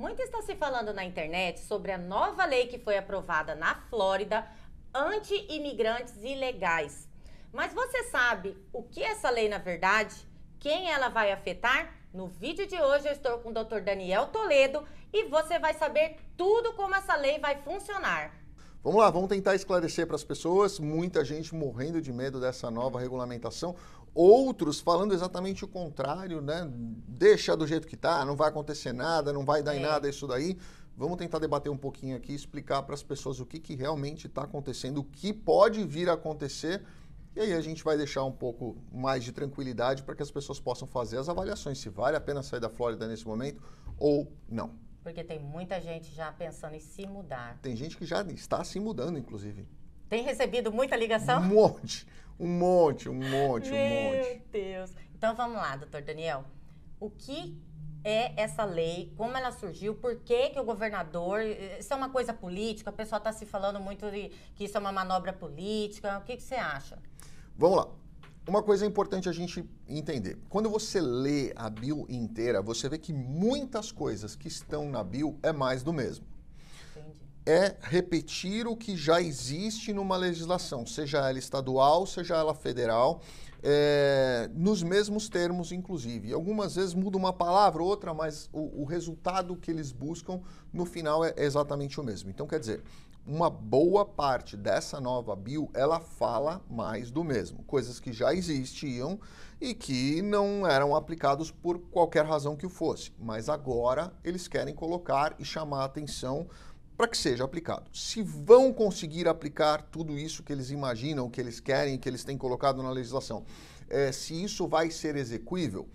Muito está se falando na internet sobre a nova lei que foi aprovada na Flórida anti-imigrantes ilegais. Mas você sabe o que essa lei na verdade? Quem ela vai afetar? No vídeo de hoje eu estou com o Dr. Daniel Toledo e você vai saber tudo como essa lei vai funcionar. Vamos lá, vamos tentar esclarecer para as pessoas, muita gente morrendo de medo dessa nova regulamentação outros falando exatamente o contrário, né? Deixa do jeito que tá, não vai acontecer nada, não vai dar é. em nada isso daí. Vamos tentar debater um pouquinho aqui, explicar para as pessoas o que, que realmente está acontecendo, o que pode vir a acontecer. E aí a gente vai deixar um pouco mais de tranquilidade para que as pessoas possam fazer as avaliações se vale a pena sair da Flórida nesse momento ou não. Porque tem muita gente já pensando em se mudar. Tem gente que já está se mudando, inclusive. Tem recebido muita ligação? Um monte. Um monte, um monte, um monte. Meu Deus. Então vamos lá, doutor Daniel. O que é essa lei? Como ela surgiu? Por que, que o governador. Eh, isso é uma coisa política? O pessoal está se falando muito de que isso é uma manobra política. O que, que você acha? Vamos lá. Uma coisa importante a gente entender. Quando você lê a bill inteira, você vê que muitas coisas que estão na bill é mais do mesmo é repetir o que já existe numa legislação, seja ela estadual, seja ela federal, é, nos mesmos termos, inclusive. Algumas vezes muda uma palavra ou outra, mas o, o, resultado que eles buscam no final é exatamente o mesmo. Então, quer dizer, uma boa parte dessa nova bill, ela fala mais do mesmo. Coisas que já existiam e que não eram aplicados por qualquer razão que o fosse. Mas agora eles querem colocar e chamar a atenção para que seja aplicado. Se vão conseguir aplicar tudo isso que eles imaginam, que eles querem, que eles têm colocado na legislação, é, se isso vai ser execuível,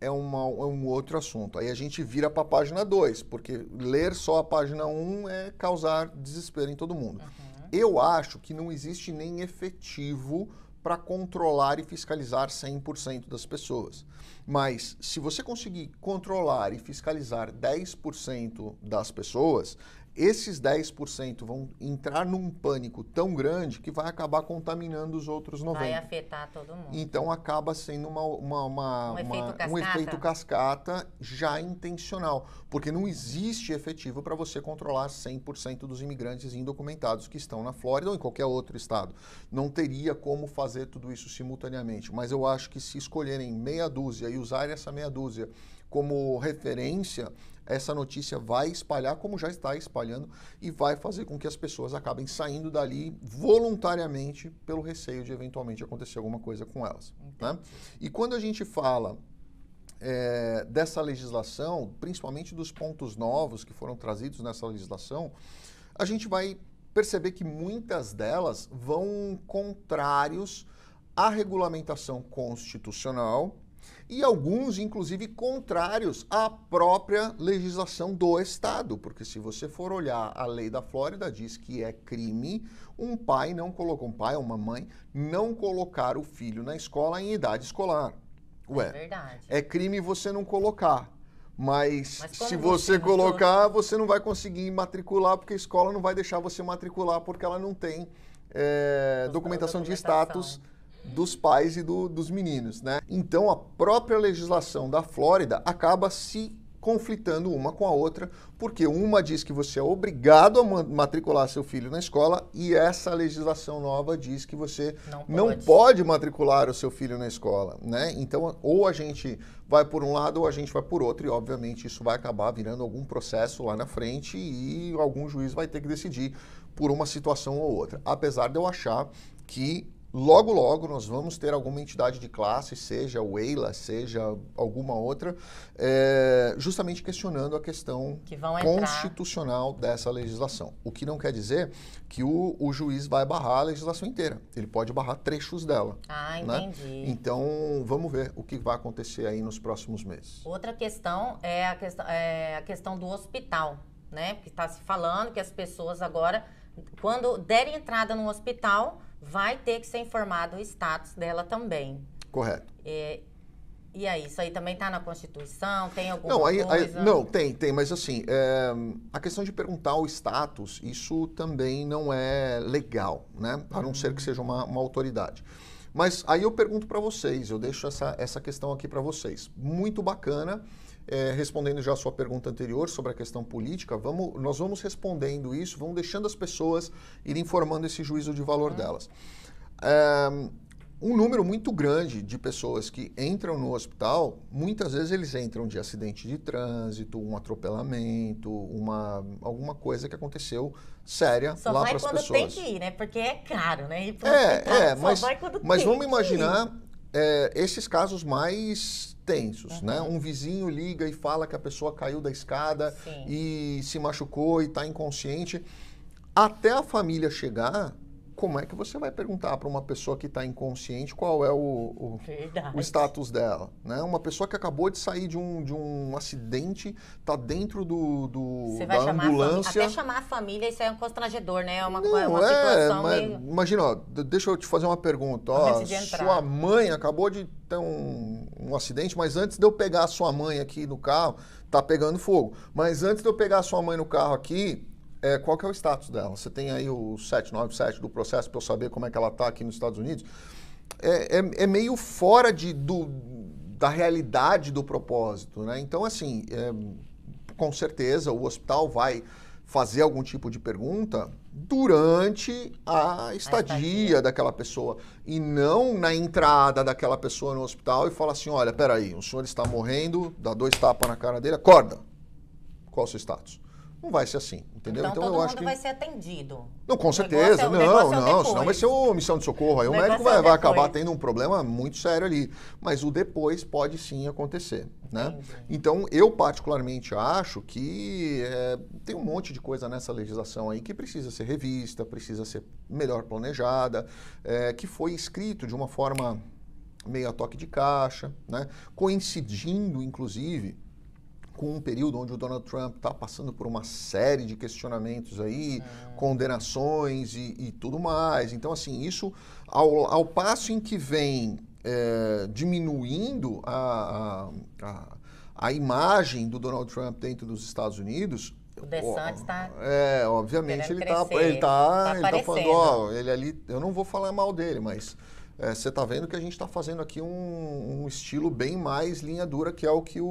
é, uma, é, um outro assunto. Aí a gente vira para a página 2, porque ler só a página 1 um é causar desespero em todo mundo. Uhum. Eu acho que não existe nem efetivo para controlar e fiscalizar 100% das pessoas. Mas se você conseguir controlar e fiscalizar 10% das pessoas, esses 10% vão entrar num pânico tão grande que vai acabar contaminando os outros 90%. Vai afetar todo mundo. Então acaba sendo uma, uma, uma, um, efeito um, efeito cascata já intencional, porque não existe efetivo para você controlar 100% dos imigrantes indocumentados que estão na Flórida ou em qualquer outro estado. Não teria como fazer tudo isso simultaneamente, mas eu acho que se escolherem meia dúzia e usarem essa meia dúzia como referência, essa notícia vai espalhar, como já está espalhando, e vai fazer com que as pessoas acabem saindo dali voluntariamente pelo receio de eventualmente acontecer alguma coisa com elas. Né? E quando a gente fala é, dessa legislação, principalmente dos pontos novos que foram trazidos nessa legislação, a gente vai perceber que muitas delas vão contrários à regulamentação constitucional e alguns, inclusive, contrários à própria legislação do Estado, porque se você for olhar a lei da Flórida, diz que é crime um pai não colocar, um pai ou uma mãe, não colocar o filho na escola em idade escolar. Ué, é, verdade. é crime você não colocar. Mas, mas se você, colocar, você não vai conseguir matricular, porque a escola não vai deixar você matricular, porque ela não tem é, eh, documentação, documentação de status dos pais e do, dos meninos, né? Então a própria legislação da Flórida acaba se conflitando uma com a outra, porque uma diz que você é obrigado a matricular seu filho na escola e essa legislação nova diz que você não, não pode. matricular o seu filho na escola, né? Então, ou a gente vai por um lado ou a gente vai por outro e obviamente isso vai acabar virando algum processo lá na frente e algum juiz vai ter que decidir por uma situação ou outra. Apesar de eu achar que Logo, logo, nós vamos ter alguma entidade de classe, seja o EILA, seja alguma outra, é, justamente questionando a questão que constitucional dessa legislação. O que não quer dizer que o, o, juiz vai barrar a legislação inteira. Ele pode barrar trechos dela. Ah, né? entendi. Né? Então, vamos ver o que vai acontecer aí nos próximos meses. Outra questão é a, quest é a questão do hospital, né? Porque está se falando que as pessoas agora, quando derem entrada no hospital vai ter que ser informado o status dela também. Correto. É, e aí, isso aí também está na Constituição? Tem alguma não, aí, coisa? Aí, não, tem, tem, mas assim, é, a questão de perguntar o status, isso também não é legal, né? A não uhum. ser que hum. seja uma, uma autoridade. Mas aí eu pergunto para vocês, eu deixo essa, essa questão aqui para vocês. Muito bacana é, respondendo já a sua pergunta anterior sobre a questão política, vamos, nós vamos respondendo isso, vamos deixando as pessoas irem formando esse juízo de valor uhum. delas. Um, é, um número muito grande de pessoas que entram no hospital, muitas vezes eles entram de acidente de trânsito, um atropelamento, uma, alguma coisa que aconteceu séria só lá para as pessoas. Só vai quando tem que ir, né? Porque é caro, né? é, é, mas, mas vamos imaginar é, esses casos mais tensos, uhum. né? Um vizinho liga e fala que a pessoa caiu da escada Sim. e se machucou e está inconsciente. Até a família chegar, como é que você vai perguntar para uma pessoa que está inconsciente qual é o, o, o, status dela? Né? Uma pessoa que acabou de sair de um, de um acidente, está dentro do, do você da vai ambulância. Chamar até chamar a família, isso é um constrangedor, né? É uma, Não, é uma situação. É, meio... Imagina, ó, deixa eu te fazer uma pergunta. Ó, sua mãe acabou de ter um, um acidente, mas antes de eu pegar a sua mãe aqui no carro, tá pegando fogo. Mas antes de eu pegar a sua mãe no carro aqui, é, qual que é o status dela. Você tem aí o 797 do processo para eu saber como é que ela está aqui nos Estados Unidos. É, é, é, meio fora de, do, da realidade do propósito, né? Então, assim, é, com certeza o hospital vai fazer algum tipo de pergunta durante a estadia, a daquela pessoa e não na entrada daquela pessoa no hospital e fala assim, olha, peraí, o senhor está morrendo, dá dois tapas na cara dele, acorda. Qual o seu status? Não vai ser assim, entendeu? Então, então todo eu mundo acho que... vai ser atendido. Não, com certeza. É, não, é não, é senão vai ser uma missão de socorro. Aí o, o médico vai, é vai acabar tendo um problema muito sério ali. Mas o depois pode sim acontecer. Né? Então, eu particularmente acho que é, tem um monte de coisa nessa legislação aí que precisa ser revista, precisa ser melhor planejada, eh, que foi escrito de uma forma meio a toque de caixa, né? coincidindo, inclusive com um período onde o Donald Trump está passando por uma série de questionamentos aí, é. condenações e, e, tudo mais. Então, assim, isso, ao, ao passo em que vem é, diminuindo a, a, a, imagem do Donald Trump dentro dos Estados Unidos, o DeSantis está. É, obviamente ele está. Ele está tá ele tá falando, ó, ele ali. Eu não vou falar mal dele, mas você é, está vendo que a gente está fazendo aqui um, um, estilo bem mais linha dura, que é o que o,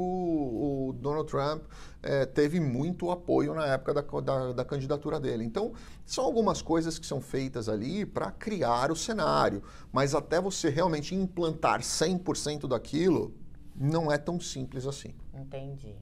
o Donald Trump é, teve muito apoio na época da, da, da, candidatura dele. Então, são algumas coisas que são feitas ali para criar o cenário, mas até você realmente implantar 100% daquilo, não é tão simples assim. Entendi.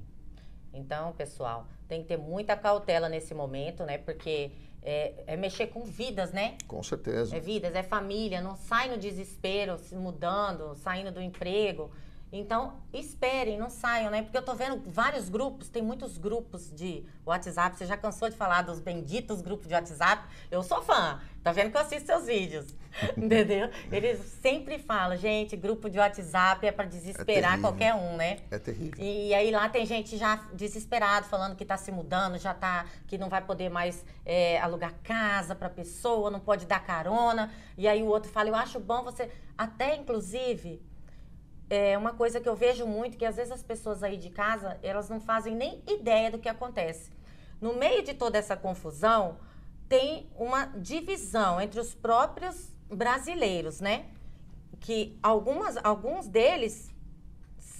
Então, pessoal, tem que ter muita cautela nesse momento, né? Porque é, é, mexer com vidas, né? Com certeza. É vidas, é família, não sai no desespero, se mudando, saindo do emprego. Então, esperem, não saiam, né? Porque eu tô vendo vários grupos, tem muitos grupos de WhatsApp. Você já cansou de falar dos benditos grupos de WhatsApp? Eu sou fã, tá vendo que eu assisto seus vídeos, entendeu? Eles sempre falam, gente, grupo de WhatsApp é para desesperar é qualquer um, né? É terrível. E, e, aí lá tem gente já desesperado, falando que tá se mudando, já tá, que não vai poder mais é, alugar casa pra pessoa, não pode dar carona. E aí o outro fala, eu acho bom você... Até, inclusive, é uma coisa que eu vejo muito que às vezes as pessoas aí de casa elas não fazem nem ideia do que acontece. No meio de toda essa confusão tem uma divisão entre os próprios brasileiros, né? Que algumas, alguns deles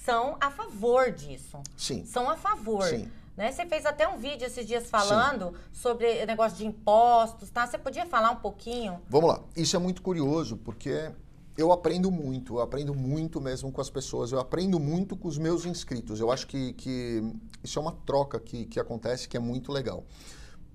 são a favor disso. Sim. São a favor. Sim. Né? Você fez até um vídeo esses dias falando Sim. sobre negócio de impostos, tá? Você podia falar um pouquinho? Vamos lá. Isso é muito curioso porque eu aprendo muito, eu aprendo muito mesmo com as pessoas, eu aprendo muito com os meus inscritos. Eu acho que, que isso é uma troca que, que acontece que é muito legal.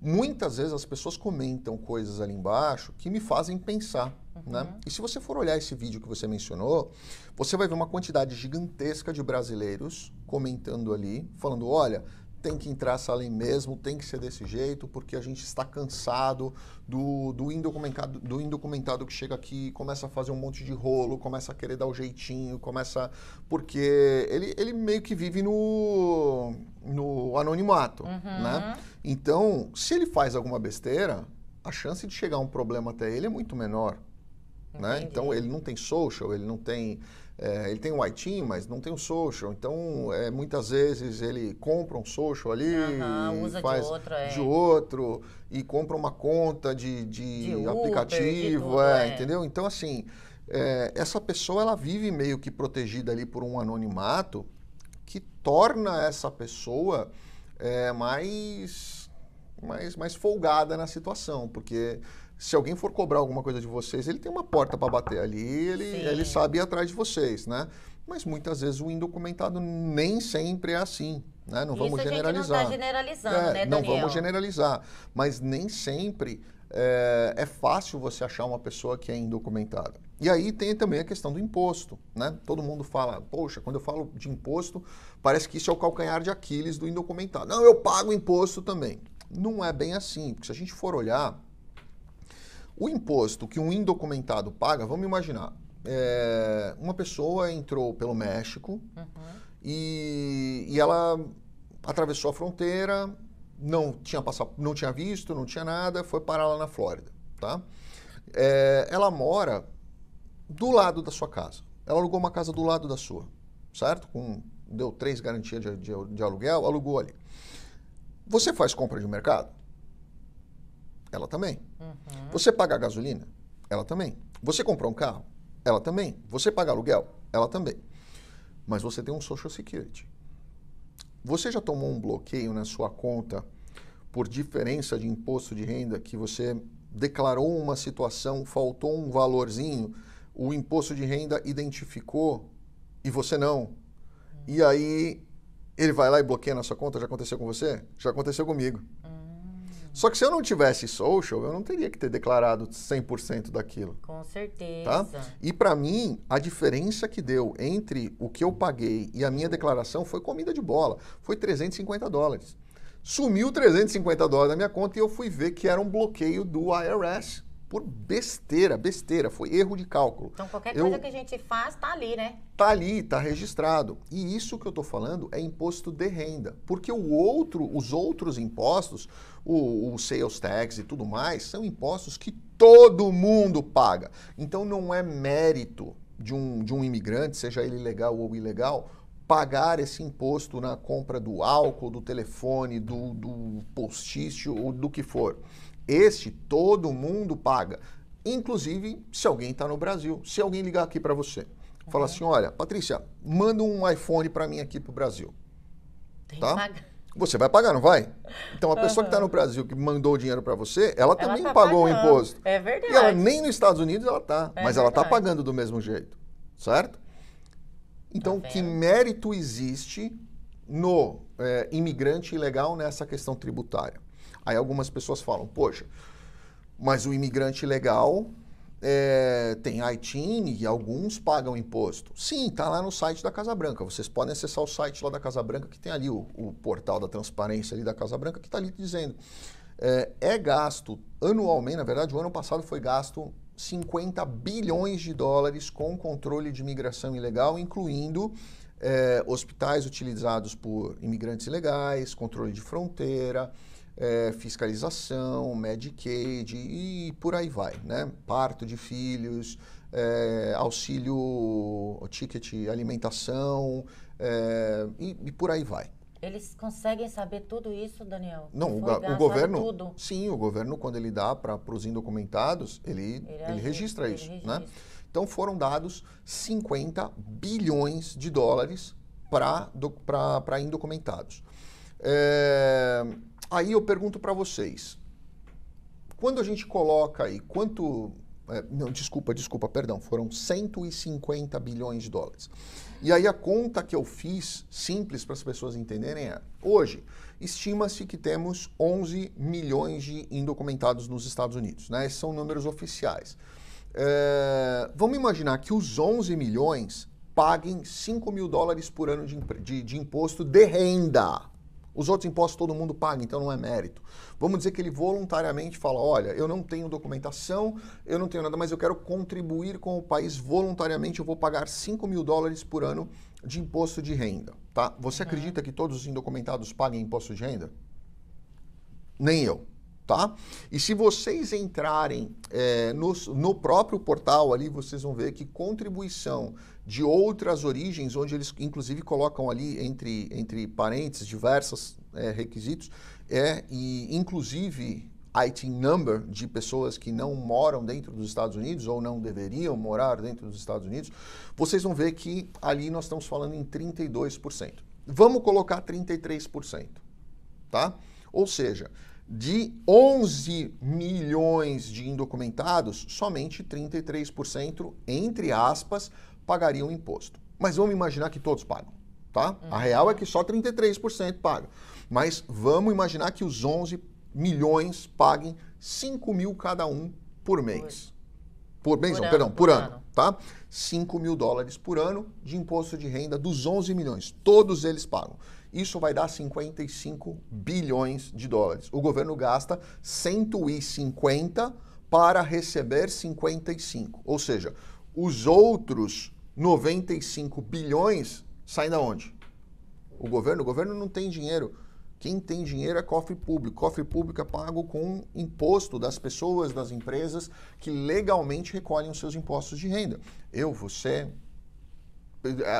Muitas vezes as pessoas comentam coisas ali embaixo que me fazem pensar. Né? Uhum. Né? E se você for olhar esse vídeo que você mencionou, você vai ver uma quantidade gigantesca de brasileiros comentando ali, falando: olha, tem que entrar essa lei mesmo, tem que ser desse jeito, porque a gente está cansado do, do, indocumentado, do indocumentado que chega aqui, começa a fazer um monte de rolo, começa a querer dar o jeitinho, começa. Porque ele, ele meio que vive no, no anonimato, uhum. né? Então, se ele faz alguma besteira, a chance de chegar um problema até ele é muito menor. Né? Então ele não tem social, ele não tem é, ele tem o iTeam, mas não tem o social. Então, é, muitas vezes ele compra um social ali, uhum, usa faz de outro, é. de outro, e compra uma conta de, de, de aplicativo, Uber, de tudo, é. É, entendeu? Então, assim, é, essa pessoa ela vive meio que protegida ali por um anonimato que torna essa pessoa mais, mais, mais folgada na situação, porque se alguém for cobrar alguma coisa de vocês, ele tem uma porta para bater ali, ele, ele sabe ir atrás de vocês, né? Mas muitas vezes o indocumentado nem sempre é assim. Né? Não Isso vamos tá generalizar. não generalizando, é, né, Daniel? Não vamos generalizar. Mas nem sempre é, é, fácil você achar uma pessoa que é indocumentada. E aí tem também a questão do imposto, né? Todo mundo fala, poxa, quando eu falo de imposto, parece que isso é o calcanhar de Aquiles do indocumentado. Não, eu pago imposto também. Não é bem assim, porque se a gente for olhar, o imposto que um indocumentado paga, vamos imaginar, é, uma pessoa entrou pelo México uhum. e, e, ela atravessou a fronteira, não tinha, passado, não tinha visto, não tinha nada, foi parar lá na Flórida, tá? É, ela mora do lado da sua casa. Ela alugou uma casa do lado da sua, certo? Com, deu três garantias de, de, de aluguel, alugou ali. Você faz compra de mercado? Ela também. Uhum. Você pagar gasolina? Ela também. Você comprar um carro? Ela também. Você pagar aluguel? Ela também. Mas você tem um Social Security. Você já tomou um bloqueio na sua conta por diferença de imposto de renda que você declarou uma situação, faltou um valorzinho, o imposto de renda identificou e você não? Uhum. E aí ele vai lá e bloqueia na sua conta? Já aconteceu com você? Já aconteceu comigo. Só que se eu não tivesse social, eu não teria que ter declarado 100% daquilo. Com certeza. Tá? E para mim, a diferença que deu entre o que eu paguei e a minha declaração foi comida de bola. Foi 350 dólares. Sumiu 350 dólares da minha conta e eu fui ver que era um bloqueio do IRS por besteira, besteira, foi erro de cálculo. Então qualquer coisa que a gente faz está ali, né? Está ali, está registrado. E isso que eu estou falando é imposto de renda, porque o outro, os outros impostos, o, o sales tax e tudo mais, são impostos que todo mundo paga. Então não é mérito de um, de um imigrante, seja ele legal ou ilegal, pagar esse imposto na compra do álcool, do telefone, do, do postício ou do que for. Este todo mundo paga. Inclusive, se alguém está no Brasil, se alguém ligar aqui para você, uhum. falar assim: olha, Patrícia, manda um iPhone para mim aqui para o Brasil. Tem tá? Você vai pagar, não vai? Então, a pessoa que está no Brasil, que mandou o dinheiro para você, ela, ela também tá pagou pagando. o imposto. É verdade. E ela nem nos Estados Unidos ela está, é mas tá verdade. ela está pagando do mesmo jeito, certo? Então, tá que mérito existe no é, imigrante ilegal nessa questão tributária? Aí algumas pessoas falam, poxa, mas o imigrante legal é, tem ITIN e alguns pagam imposto. Sim, está lá no site da Casa Branca. Vocês podem acessar o site lá da Casa Branca, que tem ali o, o portal da transparência ali da Casa Branca, que está ali dizendo. É, é, gasto anualmente, na verdade, o ano passado foi gasto 50 bilhões de dólares com controle de imigração ilegal, incluindo é, hospitais utilizados por imigrantes ilegais, controle de fronteira, é, fiscalização, Medicaid e por aí vai, né? Parto de filhos, é, auxílio, ticket, alimentação é, e, e, por aí vai. Eles conseguem saber tudo isso, Daniel? Não, o, o, governo. Tudo. Sim, o governo, quando ele dá para os indocumentados, ele, ele, ele registra isso. Ele né? registra. Né? Então foram dados 50 bilhões de dólares para indocumentados. É, aí eu pergunto para vocês, quando a gente coloca aí quanto. É, não, desculpa, desculpa, perdão, foram 150 bilhões de dólares. E aí a conta que eu fiz, simples para as pessoas entenderem, é: hoje, estima-se que temos 11 milhões de indocumentados nos Estados Unidos, né? são números oficiais. É, vamos imaginar que os 11 milhões paguem 5 mil dólares por ano de, de, de imposto de renda. Os outros impostos todo mundo paga, então não é mérito. Vamos dizer que ele voluntariamente fala: olha, eu não tenho documentação, eu não tenho nada, mas eu quero contribuir com o país voluntariamente, eu vou pagar 5 mil dólares por ano de imposto de renda. Tá? Você uhum. acredita que todos os indocumentados paguem imposto de renda? Nem eu. Tá? E se vocês entrarem é, eh, no, no próprio portal ali, vocês vão ver que contribuição. Uhum de outras origens, onde eles inclusive colocam ali entre, entre parênteses diversos é, requisitos, é, e inclusive IT number de pessoas que não moram dentro dos Estados Unidos ou não deveriam morar dentro dos Estados Unidos, vocês vão ver que ali nós estamos falando em 32%. Vamos colocar 33%, tá? Ou seja, de 11 milhões de indocumentados, somente 33%, entre aspas, pagariam imposto. Mas vamos imaginar que todos pagam, tá? Uhum. A real é que só 33% paga. Mas vamos imaginar que os 11 milhões paguem 5 mil cada um por mês. Por, por mês, por não, ano, perdão, por, por ano, ano, tá? 5 mil dólares por ano de imposto de renda dos 11 milhões. Todos eles pagam. Isso vai dar 55 bilhões de dólares. O governo gasta 150 para receber 55. Ou seja, os outros 95 bilhões saem da onde? O governo? O governo não tem dinheiro. Quem tem dinheiro é cofre público. Cofre público é pago com imposto das pessoas, das empresas que legalmente recolhem os seus impostos de renda. Eu, você,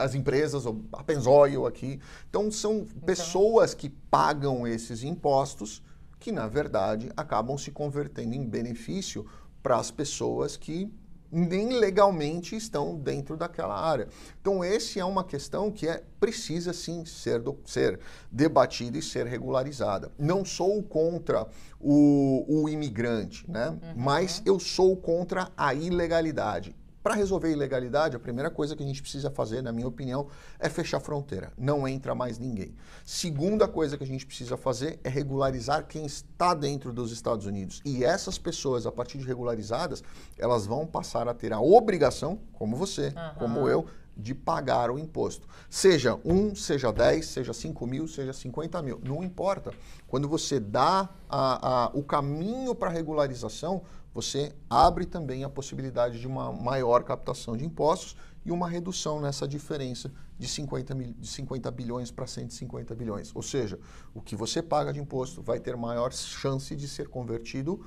as empresas, a Penzóio aqui. Então, são então? pessoas que pagam esses impostos que, na verdade, acabam se convertendo em benefício para as pessoas que nem legalmente estão dentro daquela área. Então, essa é uma questão que é precisa sim ser, do, ser debatida e ser regularizada. Não sou contra o, o imigrante, né? Uhum. mas eu sou contra a ilegalidade para resolver ilegalidade, a primeira coisa que a gente precisa fazer, na minha opinião, é fechar a fronteira. Não entra mais ninguém. Segunda coisa que a gente precisa fazer é regularizar quem está dentro dos Estados Unidos. E essas pessoas, a partir de regularizadas, elas vão passar a ter a obrigação, como você, uhum. como eu, de pagar o imposto. Seja um, seja 10, seja 5 mil, seja 50 mil, não importa. Quando você dá a, a, o caminho para regularização, você abre também a possibilidade de uma maior captação de impostos e uma redução nessa diferença de 50, mil, de 50 bilhões para 150 bilhões. Ou seja, o que você paga de imposto vai ter maior chance de ser convertido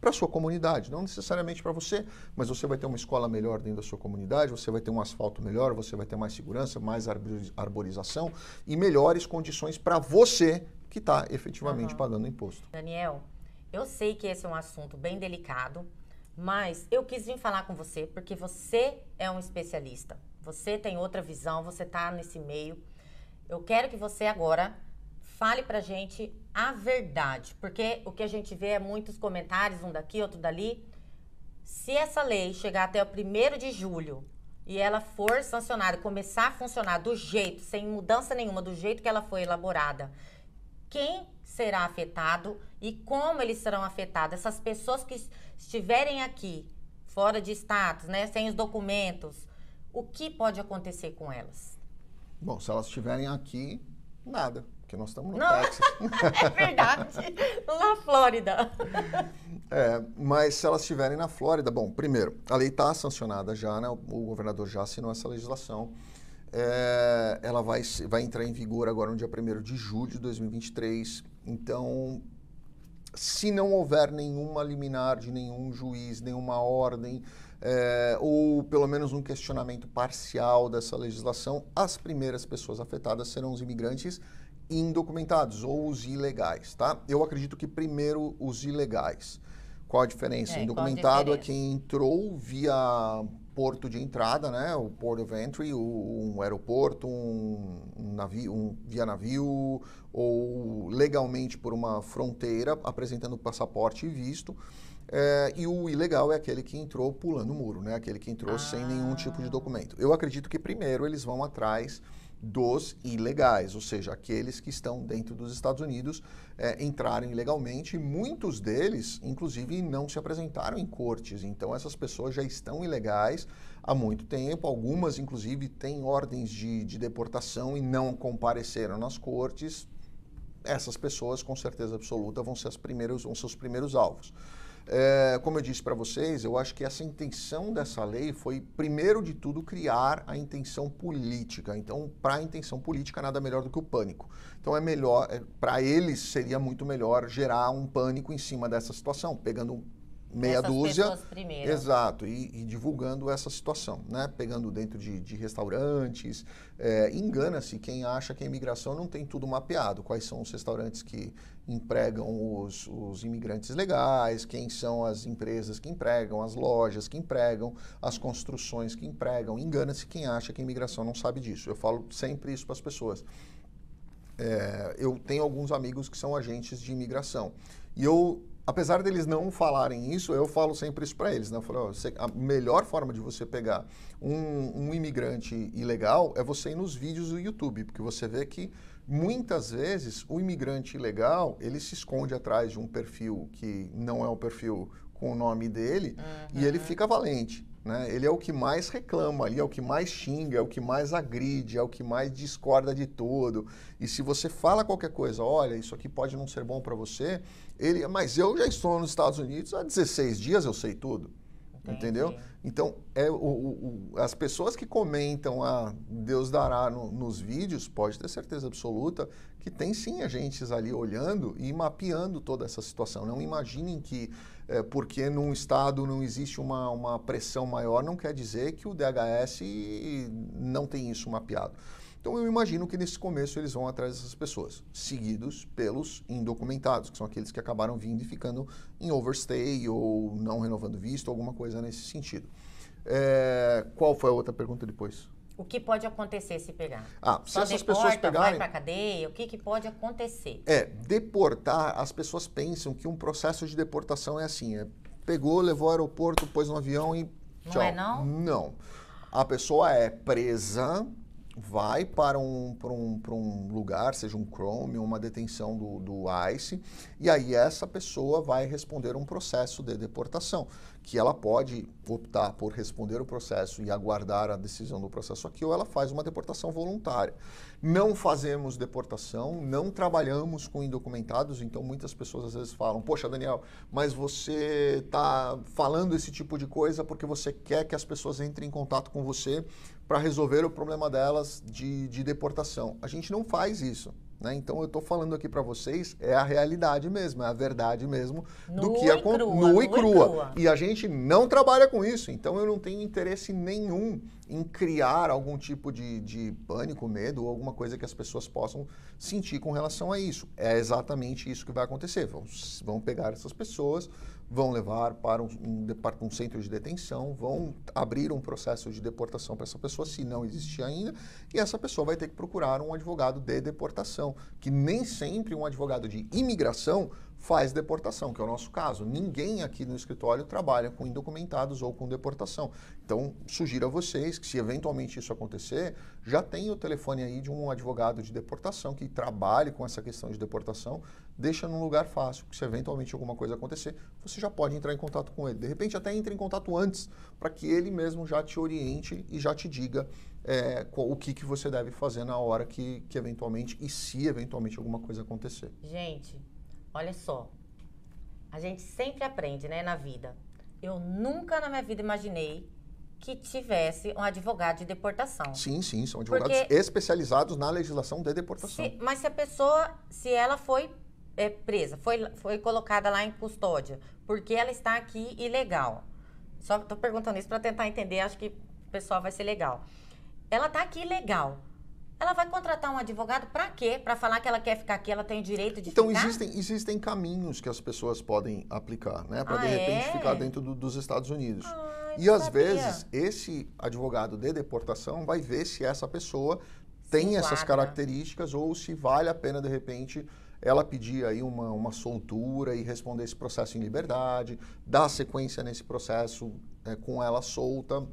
para a sua comunidade, não necessariamente para você, mas você vai ter uma escola melhor dentro da sua comunidade, você vai ter um asfalto melhor, você vai ter mais segurança, mais arborização e melhores condições para você que está efetivamente uhum. pagando imposto. Daniel, eu sei que esse é um assunto bem delicado, mas eu quis vir falar com você porque você é um especialista. Você tem outra visão, você está nesse meio. Eu quero que você agora fale pra gente a verdade, porque o que a gente vê é muitos comentários, um daqui, outro dali. Se essa lei chegar até o primeiro de julho e ela for sancionada, começar a funcionar do jeito, sem mudança nenhuma, do jeito que ela foi elaborada, quem será afetado e como eles serão afetados. Essas pessoas que estiverem aqui, fora de status, né, sem os documentos, o que pode acontecer com elas? Bom, se elas estiverem aqui, nada, porque nós estamos no Não. Texas. é verdade, na Flórida. É, mas se elas estiverem na Flórida, bom, primeiro, a lei está sancionada já, né? O governador já assinou essa legislação. É, ela vai, vai entrar em vigor agora no dia 1 de julho de 2023. Então, se não houver nenhuma liminar de nenhum juiz, nenhuma ordem, é, ou pelo menos um questionamento parcial dessa legislação, as primeiras pessoas afetadas serão os imigrantes indocumentados ou os ilegais, tá? Eu acredito que primeiro os ilegais. Qual a diferença? É, Indocumentado é quem entrou via porto de entrada, né? O port of entry, um aeroporto, um, um navio, um via navio ou legalmente por uma fronteira, apresentando passaporte e visto. É, e o ilegal é aquele que entrou pulando o muro, né? Aquele que entrou ah. sem nenhum tipo de ah. documento. Eu acredito que primeiro eles vão atrás dos ilegais, ou seja, aqueles que estão dentro dos Estados Unidos é, entraram ilegalmente. Muitos deles, inclusive, não se apresentaram em cortes. Então, essas pessoas já estão ilegais há muito tempo. Algumas, inclusive, têm ordens de, de deportação e não compareceram nas cortes. Essas pessoas, com certeza absoluta, vão ser, as primeiros, vão ser os primeiros alvos. É, como eu disse para vocês, eu acho que essa intenção dessa lei foi, primeiro de tudo, criar a intenção política. Então, para a intenção política, nada melhor do que o pânico. Então, é melhor, é, para eles seria muito melhor gerar um pânico em cima dessa situação, pegando meia Essas dúzia. Exato, e, e, divulgando essa situação, né? Pegando dentro de, de restaurantes. É, Engana-se quem acha que a imigração não tem tudo mapeado. Quais são os restaurantes que empregam os, os imigrantes legais, quem são as empresas que empregam, as lojas que empregam, as construções que empregam. Engana-se quem acha que a imigração não sabe disso. Eu falo sempre isso para as pessoas. É, eu tenho alguns amigos que são agentes de imigração. E eu apesar deles não falarem isso, eu falo sempre isso para eles. Né? Eu falo, ó, você, a melhor forma de você pegar um, um, imigrante ilegal é você ir nos vídeos do YouTube, porque você vê que muitas vezes o imigrante ilegal ele se esconde atrás de um perfil que não é o perfil com o nome dele uhum. e ele fica valente. Né? Ele é o que mais reclama ali, é o que mais xinga, é o que mais agride, é o que mais discorda de tudo. E se você fala qualquer coisa, olha, isso aqui pode não ser bom para você, ele, mas eu já estou nos Estados Unidos há 16 dias, eu sei tudo. Entendi. Entendeu? Então, é o, o, as pessoas que comentam, a ah, Deus dará no, nos vídeos, pode ter certeza absoluta que tem sim agentes ali olhando e mapeando toda essa situação. Não imaginem que é, porque num estado não existe uma, uma pressão maior, não quer dizer que o DHS não tem isso mapeado. Então eu imagino que nesse começo eles vão atrás dessas pessoas, seguidos pelos indocumentados, que são aqueles que acabaram vindo e ficando em overstay ou não renovando visto, alguma coisa nesse sentido. É, qual foi a outra pergunta depois? O que pode acontecer se pegar? Ah, se Só essas deporta, pessoas pegarem. Vai para cadeia? O que, que pode acontecer? É, deportar, as pessoas pensam que um processo de deportação é assim: é, pegou, levou ao aeroporto, pôs no avião e. Tchau. Não é não? Não. A pessoa é presa, vai para um, para um, para um lugar, seja um Chrome ou uma detenção do, do ICE, e aí essa pessoa vai responder um processo de deportação, que ela pode optar por responder o processo e aguardar a decisão do processo aqui, ou ela faz uma deportação voluntária. Não fazemos deportação, não trabalhamos com indocumentados, então muitas pessoas às vezes falam, poxa, Daniel, mas você está falando esse tipo de coisa porque você quer que as pessoas entrem em contato com você para resolver o problema delas de, de, deportação. A gente não faz isso. Né? Então, eu estou falando aqui para vocês, é a realidade mesmo, é a verdade mesmo do que acontece. Nua, e crua. crua. E a gente não trabalha com isso. Então, eu não tenho interesse nenhum em criar algum tipo de, de pânico, medo ou alguma coisa que as pessoas possam sentir com relação a isso. É exatamente isso que vai acontecer. Vão, vão pegar essas pessoas vão levar para um, um, um, centro de detenção, vão abrir um processo de deportação para essa pessoa, se não existir ainda, e essa pessoa vai ter que procurar um advogado de deportação, que nem sempre um advogado de imigração faz deportação, que é o nosso caso. Ninguém aqui no escritório trabalha com indocumentados ou com deportação. Então, sugiro a vocês que, se eventualmente isso acontecer, já tenha o telefone aí de um advogado de deportação que trabalhe com essa questão de deportação, deixa num lugar fácil, que se eventualmente alguma coisa acontecer, você já pode entrar em contato com ele. De repente, até entre em contato antes, para que ele mesmo já te oriente e já te diga é, o que, que você deve fazer na hora que, que eventualmente, e se eventualmente alguma coisa acontecer. Gente, Olha só, a gente sempre aprende, né, na vida. Eu nunca na minha vida imaginei que tivesse um advogado de deportação. Sim, sim, são advogados Porque especializados na legislação de deportação. Se, mas se a pessoa, se ela foi é, presa, foi, foi colocada lá em custódia, porque ela está aqui ilegal. Só estou perguntando isso para tentar entender, acho que o pessoal vai ser legal. Ela está aqui ilegal. Ela vai contratar um advogado para quê? Para falar que ela quer ficar aqui, ela tem o direito de então, ficar? Então, existem, existem caminhos que as pessoas podem aplicar, né? Para, ah, de repente, é? ficar dentro do, dos Estados Unidos. Ah, e, às sabia. vezes, esse advogado de deportação vai ver se essa pessoa se tem guarda. essas características ou se vale a pena, de repente, ela pedir aí uma, uma soltura e responder esse processo em liberdade, dar sequência nesse processo é, com ela solta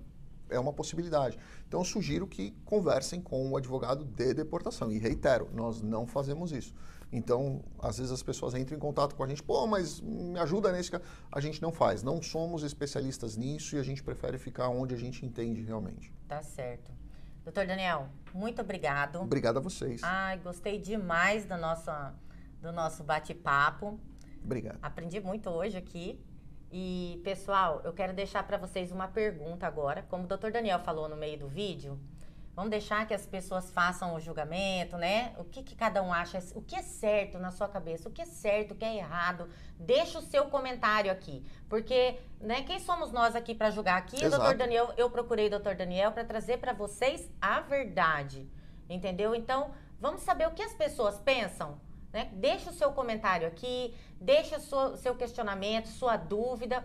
é uma possibilidade. Então, eu sugiro que conversem com o advogado de deportação. E reitero, nós não fazemos isso. Então, às vezes as pessoas entram em contato com a gente, pô, mas me ajuda nesse caso. A gente não faz, não somos especialistas nisso e a gente prefere ficar onde a gente entende realmente. Tá certo. Doutor Daniel, muito obrigado. Obrigado a vocês. Ai, gostei demais da nossa, do nosso bate-papo. Obrigado. Aprendi muito hoje aqui. E, pessoal, eu quero deixar para vocês uma pergunta agora. Como o Dr. Daniel falou no meio do vídeo, vamos deixar que as pessoas façam o julgamento, né? O que, que cada um acha, o que é certo na sua cabeça, o que é certo, o que é errado. Deixa o seu comentário aqui, porque, né, quem somos nós aqui para julgar aqui? Exato. Dr. Daniel, eu procurei o Dr. Daniel para trazer para vocês a verdade. Entendeu? Então, vamos saber o que as pessoas pensam né? o seu comentário aqui, deixa o seu questionamento, sua dúvida.